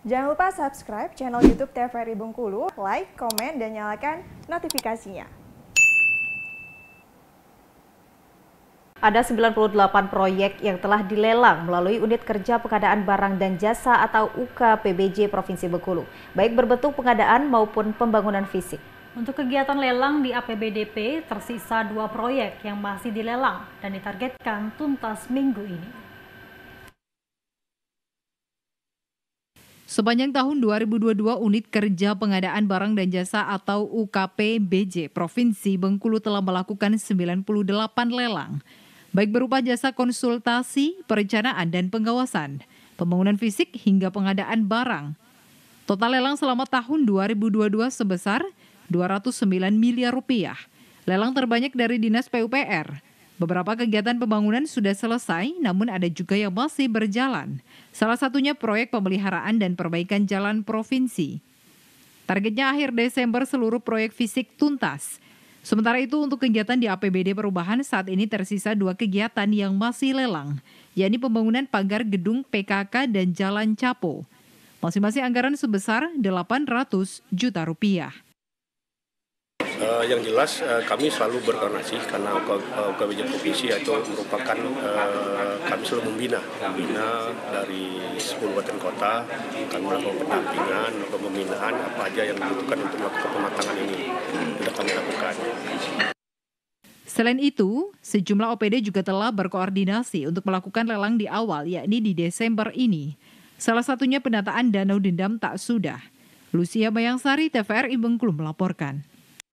Jangan lupa subscribe channel YouTube TVRI Bengkulu, like, komen, dan nyalakan notifikasinya. Ada 98 proyek yang telah dilelang melalui Unit Kerja Pengadaan Barang dan Jasa atau UK PBJ Provinsi Bengkulu, baik berbentuk pengadaan maupun pembangunan fisik. Untuk kegiatan lelang di APBDP tersisa dua proyek yang masih dilelang dan ditargetkan tuntas minggu ini. Sepanjang tahun 2022, Unit Kerja Pengadaan Barang dan Jasa atau UKP BJ Provinsi Bengkulu telah melakukan 98 lelang, baik berupa jasa konsultasi, perencanaan, dan pengawasan, pembangunan fisik hingga pengadaan barang. Total lelang selama tahun 2022 sebesar 209 miliar rupiah. Lelang terbanyak dari Dinas PUPR, Beberapa kegiatan pembangunan sudah selesai, namun ada juga yang masih berjalan. Salah satunya proyek pemeliharaan dan perbaikan jalan provinsi. Targetnya akhir Desember seluruh proyek fisik tuntas. Sementara itu untuk kegiatan di APBD perubahan saat ini tersisa dua kegiatan yang masih lelang, yakni pembangunan pagar gedung PKK dan jalan Capo. Masing-masing anggaran sebesar 800 juta rupiah uh, yang jelas uh, kami selalu berkoordinasi karena UKBJ eh, provinsi itu merupakan uh, kami selalu membina membina dari 10 kabupaten kota kami melakukan pendampingan melakukan pembinaan apa aja yang dibutuhkan untuk melakukan pematangan ini sudah kami lakukan. Selain itu, sejumlah OPD juga telah berkoordinasi untuk melakukan lelang di awal, yakni di Desember ini. Salah satunya penataan Danau Dendam tak sudah. Lucia Bayangsari, TVRI Bengkulu melaporkan.